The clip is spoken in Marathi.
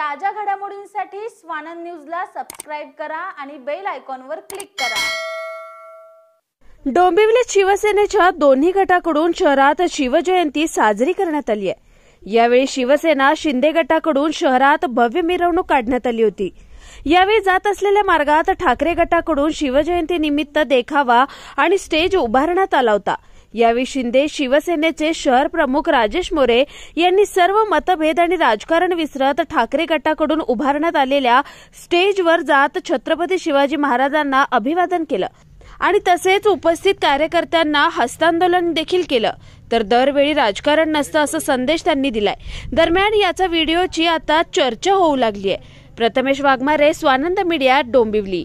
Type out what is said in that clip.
ताज्या घडामोडींसाठी स्वानंद न्यूजला सबस्क्राईब करा आणि बेल आयकॉनवर क्लिक करा डोंबिवलीत शिवसेनेच्या दोन्ही गटाकडून शहरात शिवजयंती साजरी करण्यात आली आहे यावेळी शिवसेना शिंदे गटाकडून शहरात भव्य मिरवणूक काढण्यात आली होती यावेळी जात असलेल्या मार्गात ठाकरे गटाकडून शिवजयंती निमित्त देखावा आणि स्टेज उभारण्यात आला होता यावेळी शिंदे शिवसेनेचे शहर प्रमुख राजेश मोरे यांनी सर्व मतभेद आणि राजकारण विसरत ठाकरे गटाकडून उभारण्यात आलेल्या स्टेजवर जात छत्रपती शिवाजी महाराजांना अभिवादन केलं आणि तसेच उपस्थित कार्यकर्त्यांना हस्तांदोलन देखील केलं तर दरवेळी राजकारण नसतं असा संदेश त्यांनी दिलाय दरम्यान याचा व्हिडिओची आता चर्चा होऊ लागली आहे प्रथमेश वाघमारे स्वानंद मीडिया डोंबिवली